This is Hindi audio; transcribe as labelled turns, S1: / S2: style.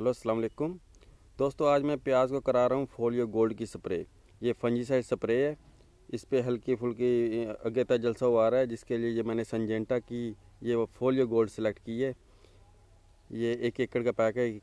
S1: हेलो अस्सलाम वालेकुम दोस्तों आज मैं प्याज को करा रहा हूँ फोलियो गोल्ड की स्प्रे ये फंजीसाइड स्प्रे है इस पर हल्की फुल्की अगेता जलसा हुआ रहा है जिसके लिए ये मैंने संजेंटा की ये वो फोलियो गोल्ड सेलेक्ट की है ये एक एकड़ का पैक है